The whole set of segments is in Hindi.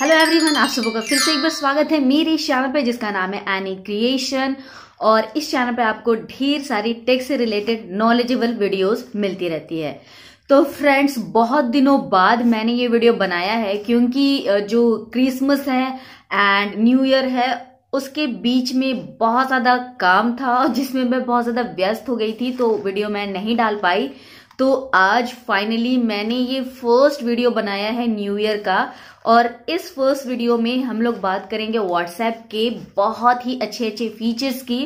हेलो एवरीवन आप सब का फिर से एक बार स्वागत है मेरे इस चैनल पे जिसका नाम है एनी क्रिएशन और इस चैनल पे आपको ढेर सारी टेक से रिलेटेड नॉलेजेबल वीडियोस मिलती रहती है तो फ्रेंड्स बहुत दिनों बाद मैंने ये वीडियो बनाया है क्योंकि जो क्रिसमस है एंड न्यू ईयर है उसके बीच में बहुत ज़्यादा काम था जिसमें मैं बहुत ज़्यादा व्यस्त हो गई थी तो वीडियो मैं नहीं डाल पाई तो आज फाइनली मैंने ये फर्स्ट वीडियो बनाया है न्यू ईयर का और इस फर्स्ट वीडियो में हम लोग बात करेंगे व्हाट्सएप के बहुत ही अच्छे अच्छे फीचर्स की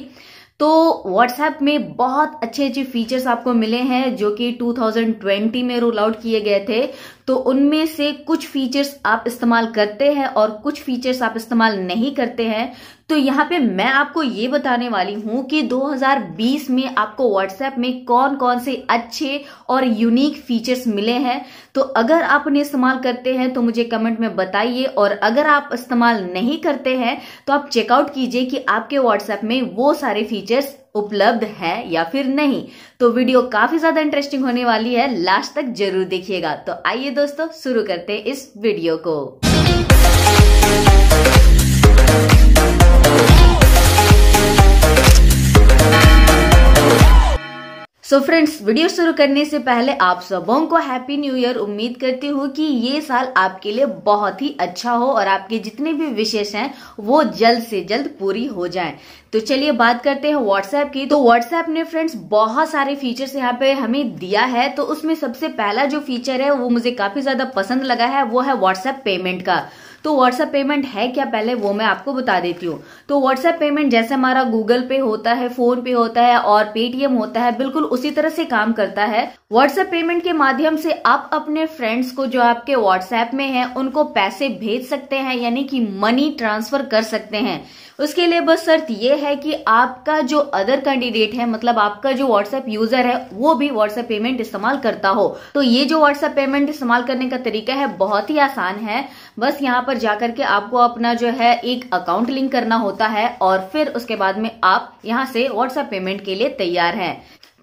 तो व्हाट्सएप में बहुत अच्छे अच्छे फीचर्स आपको मिले हैं जो कि 2020 में रोल आउट किए गए थे तो उनमें से कुछ फीचर्स आप इस्तेमाल करते हैं और कुछ फीचर्स आप इस्तेमाल नहीं करते हैं तो यहाँ पे मैं आपको ये बताने वाली हूं कि 2020 में आपको व्हाट्सएप में कौन कौन से अच्छे और यूनिक फीचर्स मिले हैं तो अगर आप उन्हें इस्तेमाल करते हैं तो मुझे कमेंट में बताइए और अगर आप इस्तेमाल नहीं करते हैं तो आप चेकआउट कीजिए कि आपके व्हाट्सएप में वो सारे फीचर्स उपलब्ध है या फिर नहीं तो वीडियो काफी ज्यादा इंटरेस्टिंग होने वाली है लास्ट तक जरूर देखिएगा तो आइए दोस्तों शुरू करते इस वीडियो को सो so फ्रेंड्स वीडियो शुरू करने से पहले आप सबों को हैप्पी न्यू ईयर उम्मीद करती हूँ कि ये साल आपके लिए बहुत ही अच्छा हो और आपके जितने भी विशेष हैं वो जल्द से जल्द पूरी हो जाएं तो चलिए बात करते हैं व्हाट्सएप की तो व्हाट्सएप ने फ्रेंड्स बहुत सारे फीचर्स यहाँ पे हमें दिया है तो उसमें सबसे पहला जो फीचर है वो मुझे काफी ज्यादा पसंद लगा है वो है व्हाट्सएप पेमेंट का तो व्हाट्सएप पेमेंट है क्या पहले वो मैं आपको बता देती हूँ तो व्हाट्सएप पेमेंट जैसे हमारा गूगल पे होता है फोन पे होता है और पेटीएम होता है बिल्कुल उसी तरह से काम करता है व्हाट्सएप पेमेंट के माध्यम से आप अपने फ्रेंड्स को जो आपके व्हाट्सएप में है उनको पैसे भेज सकते हैं यानी कि मनी ट्रांसफर कर सकते हैं उसके लिए बस शर्त ये है कि आपका जो अदर कैंडिडेट है मतलब आपका जो व्हाट्सएप यूजर है वो भी व्हाट्सएप पेमेंट इस्तेमाल करता हो तो ये जो व्हाट्सएप पेमेंट इस्तेमाल करने का तरीका है बहुत ही आसान है बस यहाँ पर जाकर के आपको अपना जो है एक अकाउंट लिंक करना होता है और फिर उसके बाद में आप यहाँ से व्हाट्सएप पेमेंट के लिए तैयार है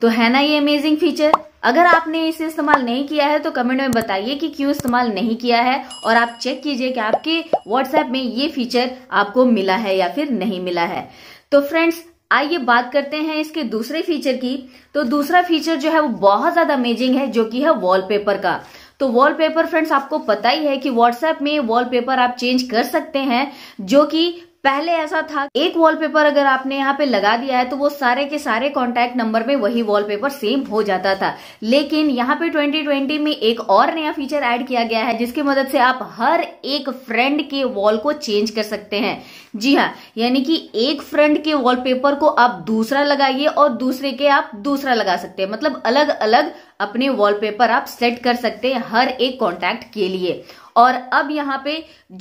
तो है ना ये अमेजिंग फीचर अगर आपने इसे इस्तेमाल नहीं किया है तो कमेंट में बताइए कि क्यों इस्तेमाल नहीं किया है और आप चेक कीजिए कि आपके व्हाट्सएप में ये फीचर आपको मिला है या फिर नहीं मिला है तो फ्रेंड्स आइए बात करते हैं इसके दूसरे फीचर की तो दूसरा फीचर जो है वो बहुत ज्यादा अमेजिंग है जो कि है वॉलपेपर का तो वॉलपेपर फ्रेंड्स आपको पता ही है कि व्हाट्सएप में वॉलपेपर आप चेंज कर सकते हैं जो कि पहले ऐसा था एक वॉलपेपर अगर आपने यहाँ पे लगा दिया है तो वो सारे के सारे कॉन्टेक्ट नंबर में वही वॉलपेपर सेम हो जाता था लेकिन यहाँ पे 2020 में एक और नया फीचर ऐड किया गया है जिसकी मदद से आप हर एक फ्रेंड के वॉल को चेंज कर सकते हैं जी हाँ यानी कि एक फ्रेंड के वॉलपेपर को आप दूसरा लगाइए और दूसरे के आप दूसरा लगा सकते हैं मतलब अलग अलग अपने वॉलपेपर आप सेट कर सकते हैं हर एक कॉन्टैक्ट के लिए और अब यहाँ पे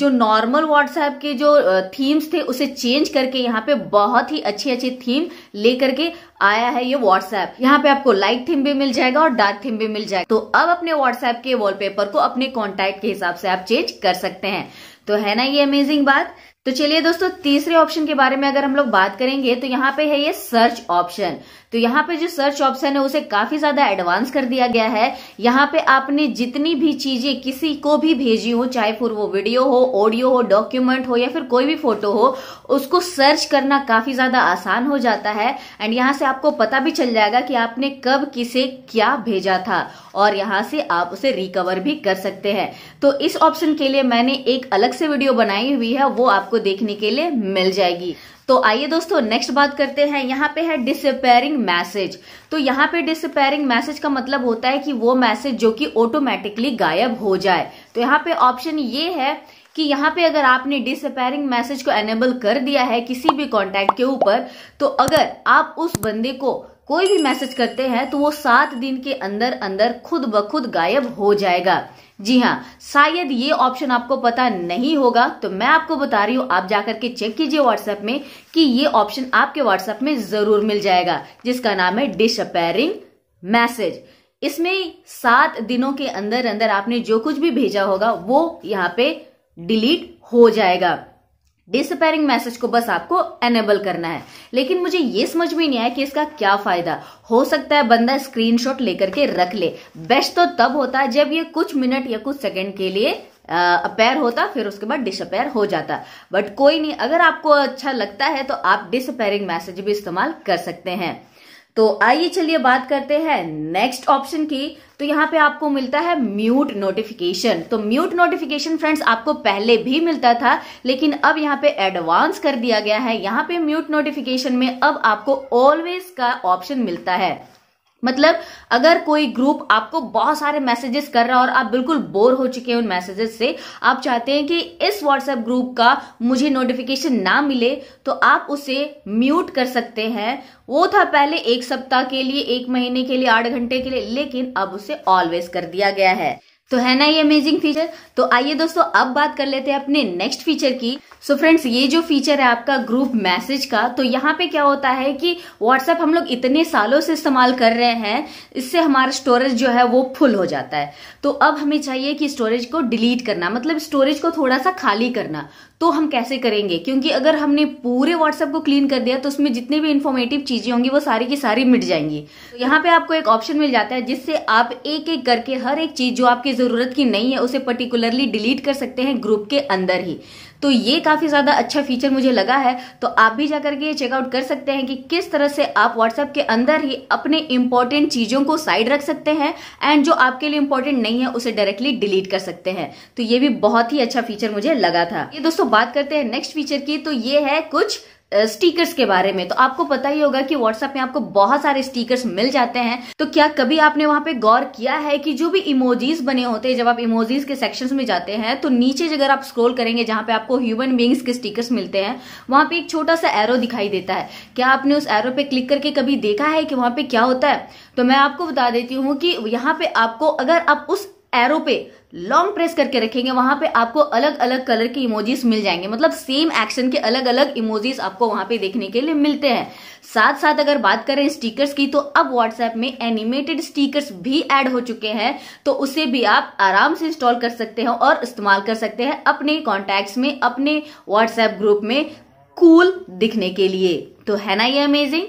जो नॉर्मल व्हाट्सएप के जो थीम्स थे उसे चेंज करके यहाँ पे बहुत ही अच्छी अच्छी थीम लेकर के आया है ये व्हाट्सएप यहाँ पे आपको लाइट थीम भी मिल जाएगा और डार्क थीम भी मिल जाएगा तो अब अपने व्हाट्सएप के वॉलपेपर को अपने कॉन्टैक्ट के हिसाब से आप चेंज कर सकते हैं तो है ना ये अमेजिंग बात तो चलिए दोस्तों तीसरे ऑप्शन के बारे में अगर हम लोग बात करेंगे तो यहाँ पे है ये सर्च ऑप्शन तो यहाँ पे जो सर्च ऑप्शन है उसे काफी ज्यादा एडवांस कर दिया गया है यहाँ पे आपने जितनी भी चीजें किसी को भी भेजी हो चाहे फिर वो वीडियो हो ऑडियो हो डॉक्यूमेंट हो या फिर कोई भी फोटो हो उसको सर्च करना काफी ज्यादा आसान हो जाता है एंड यहाँ से आपको पता भी चल जाएगा कि आपने कब किसे क्या भेजा था और यहाँ से आप उसे रिकवर भी कर सकते हैं तो इस ऑप्शन के लिए मैंने एक अलग से वीडियो बनाई हुई है वो आप आपको देखने के लिए मिल जाएगी तो आइए दोस्तों नेक्स्ट बात करते हैं यहाँ पे है डिसअपेयरिंग मैसेज तो यहाँ पे डिसअपेयरिंग मैसेज का मतलब होता है कि वो मैसेज जो कि ऑटोमेटिकली गायब हो जाए तो यहाँ पे ऑप्शन ये है कि यहाँ पे अगर आपने डिसअपेयरिंग मैसेज को एनेबल कर दिया है किसी भी कॉन्टेक्ट के ऊपर तो अगर आप उस बंदे को कोई भी मैसेज करते हैं तो वो सात दिन के अंदर अंदर खुद ब खुद गायब हो जाएगा जी हाँ शायद ये ऑप्शन आपको पता नहीं होगा तो मैं आपको बता रही हूँ आप जाकर के चेक कीजिए व्हाट्सएप में कि ये ऑप्शन आपके व्हाट्सएप में जरूर मिल जाएगा जिसका नाम है डिसअपेयरिंग मैसेज इसमें सात दिनों के अंदर अंदर आपने जो कुछ भी भेजा होगा वो यहाँ पे डिलीट हो जाएगा डिसअपेयरिंग मैसेज को बस आपको एनेबल करना है लेकिन मुझे ये समझ में नहीं आया कि इसका क्या फायदा हो सकता है बंदा स्क्रीनशॉट लेकर के रख ले बेस्ट तो तब होता है जब ये कुछ मिनट या कुछ सेकंड के लिए अपेयर होता फिर उसके बाद डिसअपेयर हो जाता बट कोई नहीं अगर आपको अच्छा लगता है तो आप डिसअपेयरिंग मैसेज भी इस्तेमाल कर सकते हैं तो आइए चलिए बात करते हैं नेक्स्ट ऑप्शन की तो यहाँ पे आपको मिलता है म्यूट नोटिफिकेशन तो म्यूट नोटिफिकेशन फ्रेंड्स आपको पहले भी मिलता था लेकिन अब यहाँ पे एडवांस कर दिया गया है यहाँ पे म्यूट नोटिफिकेशन में अब आपको ऑलवेज का ऑप्शन मिलता है मतलब अगर कोई ग्रुप आपको बहुत सारे मैसेजेस कर रहा है और आप बिल्कुल बोर हो चुके हैं उन मैसेजेस से आप चाहते हैं कि इस व्हाट्सएप ग्रुप का मुझे नोटिफिकेशन ना मिले तो आप उसे म्यूट कर सकते हैं वो था पहले एक सप्ताह के लिए एक महीने के लिए आठ घंटे के लिए लेकिन अब उसे ऑलवेज कर दिया गया है तो है ना ये अमेजिंग फीचर तो आइए दोस्तों अब बात कर लेते हैं अपने नेक्स्ट फीचर की सो so फ्रेंड्स ये जो फीचर है आपका ग्रुप मैसेज का तो यहाँ पे क्या होता है कि व्हाट्सएप हम लोग इतने सालों से इस्तेमाल कर रहे हैं इससे हमारा स्टोरेज जो है वो फुल हो जाता है तो अब हमें चाहिए कि स्टोरेज को डिलीट करना मतलब स्टोरेज को थोड़ा सा खाली करना तो हम कैसे करेंगे क्योंकि अगर हमने पूरे व्हाट्सएप को क्लीन कर दिया तो उसमें जितनी भी इन्फॉर्मेटिव चीजें होंगी वो सारी की सारी मिट जाएंगी तो यहाँ पे आपको एक ऑप्शन मिल जाता है जिससे आप एक एक करके हर एक चीज जो आपके ज़रूरत की नहीं है उसे पर्टिकुलरली डिलीट कर सकते हैं ग्रुप के अंदर ही तो ये काफ़ी ज़्यादा अच्छा फीचर मुझे लगा है तो आप भी जाकर के ये चेकआउट कर सकते हैं कि किस तरह से आप व्हाट्सएप के अंदर ही अपने इंपॉर्टेंट चीज़ों को साइड रख सकते हैं एंड जो आपके लिए इंपॉर्टेंट नहीं है उसे डायरेक्टली डिलीट कर सकते हैं तो ये भी बहुत ही अच्छा फीचर मुझे लगा था ये दोस्तों बात करते हैं नेक्स्ट फीचर की तो ये है कुछ स्टिकर्स के बारे में तो आपको पता ही होगा कि व्हाट्सएप में आपको बहुत सारे स्टिकर्स मिल जाते हैं तो क्या कभी आपने वहां पे गौर किया है कि जो भी इमोजीज बने होते हैं जब आप इमोजीज के सेक्शंस में जाते हैं तो नीचे अगर आप स्क्रोल करेंगे जहां पे आपको ह्यूमन बींग्स के स्टिकर्स मिलते हैं वहां पे एक छोटा सा एरो दिखाई देता है क्या आपने उस एरो पे क्लिक करके कभी देखा है कि वहां पे क्या होता है तो मैं आपको बता देती हूँ कि यहाँ पे आपको अगर आप उस एरो पे लॉन्ग प्रेस करके रखेंगे वहां पे आपको अलग अलग कलर के इमोजीज मिल जाएंगे मतलब सेम एक्शन के अलग अलग इमोजीज आपको वहां पे देखने के लिए मिलते हैं साथ साथ अगर बात करें स्टिकर्स की तो अब व्हाट्सएप में एनिमेटेड स्टिकर्स भी ऐड हो चुके हैं तो उसे भी आप आराम से इंस्टॉल कर सकते हैं और इस्तेमाल कर सकते हैं अपने कॉन्टैक्ट्स में अपने व्हाट्सएप ग्रुप में कूल cool दिखने के लिए तो है ना ये अमेजिंग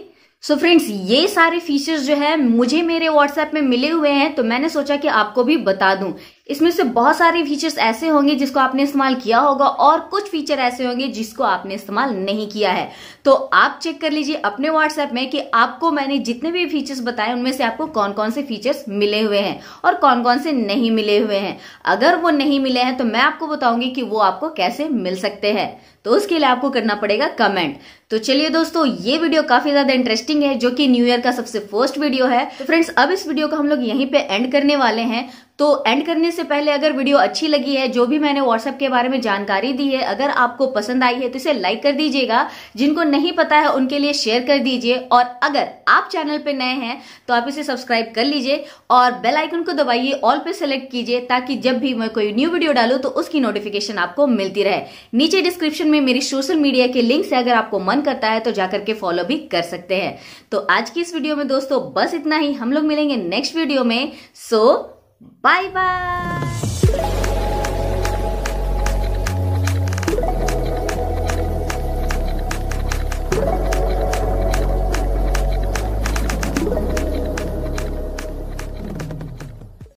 सो so फ्रेंड्स ये सारे फीचर्स जो है मुझे मेरे व्हाट्सएप में मिले हुए हैं तो मैंने सोचा कि आपको भी बता दूं इसमें से बहुत सारे फीचर्स ऐसे होंगे जिसको आपने इस्तेमाल किया होगा और कुछ फीचर ऐसे होंगे जिसको आपने इस्तेमाल नहीं किया है तो आप चेक कर लीजिए अपने व्हाट्सएप में कि आपको मैंने जितने भी फीचर्स बताए उनमें से आपको कौन कौन से फीचर्स मिले हुए हैं और कौन कौन से नहीं मिले हुए हैं अगर वो नहीं मिले हैं तो मैं आपको बताऊंगी कि वो आपको कैसे मिल सकते हैं तो उसके लिए आपको करना पड़ेगा कमेंट तो चलिए दोस्तों ये वीडियो काफी ज्यादा इंटरेस्टिंग है जो कि न्यू ईयर का सबसे फर्स्ट वीडियो है तो फ्रेंड्स अब इस वीडियो को हम लोग यहीं पे एंड करने वाले हैं तो एंड करने से पहले अगर वीडियो अच्छी लगी है जो भी मैंने व्हाट्सएप के बारे में जानकारी दी है अगर आपको पसंद आई है तो इसे लाइक कर दीजिएगा जिनको नहीं पता है उनके लिए शेयर कर दीजिए और अगर आप चैनल पे नए हैं तो आप इसे सब्सक्राइब कर लीजिए और बेल आइकन को दबाइए ऑल पे सेलेक्ट कीजिए ताकि जब भी मैं कोई न्यू वीडियो डालू तो उसकी नोटिफिकेशन आपको मिलती रहे नीचे डिस्क्रिप्शन डिस्क्रिप्शन में मेरी सोशल मीडिया के लिंक से अगर आपको मन करता है तो जाकर के फॉलो भी कर सकते हैं तो आज की इस वीडियो में दोस्तों बस इतना ही हम लोग मिलेंगे नेक्स्ट वीडियो में सो बाय बाय